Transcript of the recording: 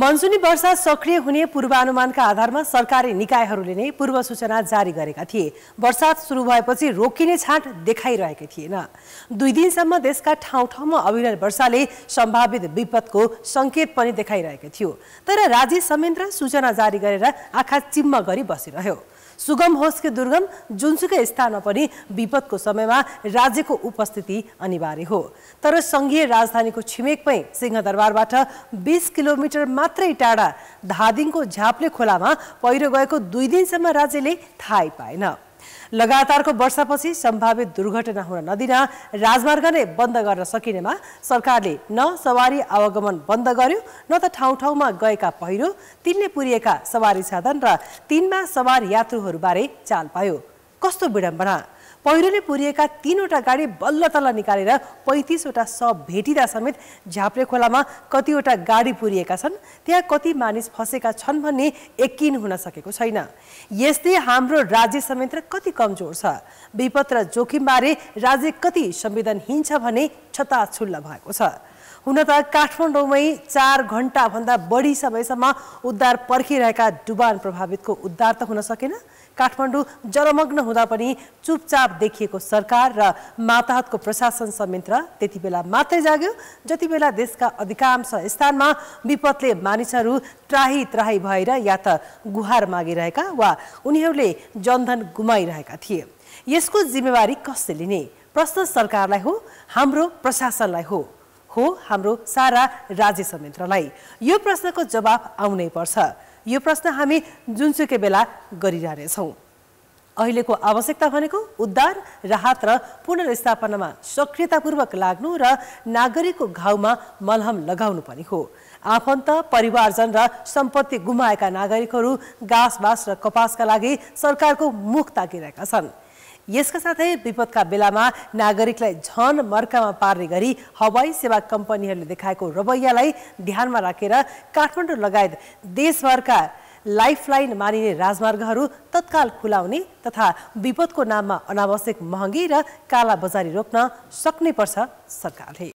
मनसुनी वर्षा सक्रिय हुने पूर्वानुमानका आधारमा सरकारी निकायहरूले नै पूर्व सूचना जारी गरेका थिए वर्षात सुरु भएपछि रोकिने छाँट देखाइरहेकै थिएन दुई दिनसम्म देशका ठाउँ ठाउँमा अविरल वर्षाले सम्भावित विपदको सङ्केत पनि देखाइरहेको थियो तर राज्य संयन्त्र सूचना जारी गरेर आँखा चिम्म गरी बसिरह्यो सुगम होस् कि दुर्गम जुनसुकै स्थानमा पनि विपदको समयमा राज्यको उपस्थिति अनिवार्य हो तर सङ्घीय राजधानीको छिमेकमै सिंहदरबारबाट बिस किलोमिटर मात्रै टाढा धादिङको झाप्ले खोलामा पहिरो गएको दुई दिनसम्म राज्यले थाहै पाएन लगातारको वर्षापछि सम्भावित दुर्घटना हुन नदिन राजमार्ग नै बन्द गर्न सकिनेमा सरकारले न सवारी आवागमन बन्द गर्यो न त ठाउँ ठाउँमा गएका पहिरो तिनले पुरिएका सवारी साधन र तिनमा सवार यात्रुहरूबारे चाल पायो कस्तो विडम्बना पहिरोले पुरिएका तीनवटा गाडी बल्ल तल्ल निकालेर पैँतिसवटा सब भेटिँदा समेत झाप्रे खोलामा कतिवटा गाडी पुरिएका छन् त्यहाँ कति मानिस फँसेका छन् भन्ने यकिन हुन सकेको छैन यस्तै हाम्रो राज्य संयन्त्र कति कमजोर छ विपद र जोखिमबारे राज्य कति संवेदनहीन छ भने छताछुल्ल भएको छ हुन त काठमाडौँमै चार घन्टाभन्दा बढी समयसम्म उद्धार पर्खिरहेका डुबान प्रभावितको उद्धार त हुन सकेन काठमाडौँ जलमग्न हुँदा पनि चुपचाप देखिएको सरकार र माताहतको प्रशासन संयन्त्र त्यति बेला मात्रै जाग्यो जति बेला देशका अधिकांश स्थानमा विपदले मानिसहरू त्राही त्राही भएर या त गुहार मागिरहेका वा उनीहरूले जनधन गुमाइरहेका थिए यसको जिम्मेवारी कसले लिने प्रश्न सरकारलाई हो हाम्रो प्रशासनलाई हो हो हाम्रो सारा राज्य संयन्त्रलाई यो प्रश्नको जवाब आउनै पर्छ यो प्रश्न हामी जुनसुकै बेला गरिरहनेछौँ अहिलेको आवश्यकता भनेको उद्धार राहत र पुनर्स्थापनामा सक्रियतापूर्वक लाग्नु र नागरिकको घाउमा मलहम लगाउनु पनि हो आफन्त परिवारजन र सम्पत्ति गुमाएका नागरिकहरू घाँस बाँस र कपासका लागि सरकारको मुख ताकिरहेका छन् यसका साथै विपदका बेलामा नागरिकलाई झन मर्कामा पार्ने गरी हवाई सेवा कम्पनीहरूले देखाएको रवैयालाई ध्यानमा राखेर रा, काठमाडौँ लगायत देशभरका लाइफलाइन मानिने राजमार्गहरू तत्काल खुलाउने तथा विपदको नाममा अनावश्यक महँगी र बजारी रोक्न सक्ने पर्छ सरकारले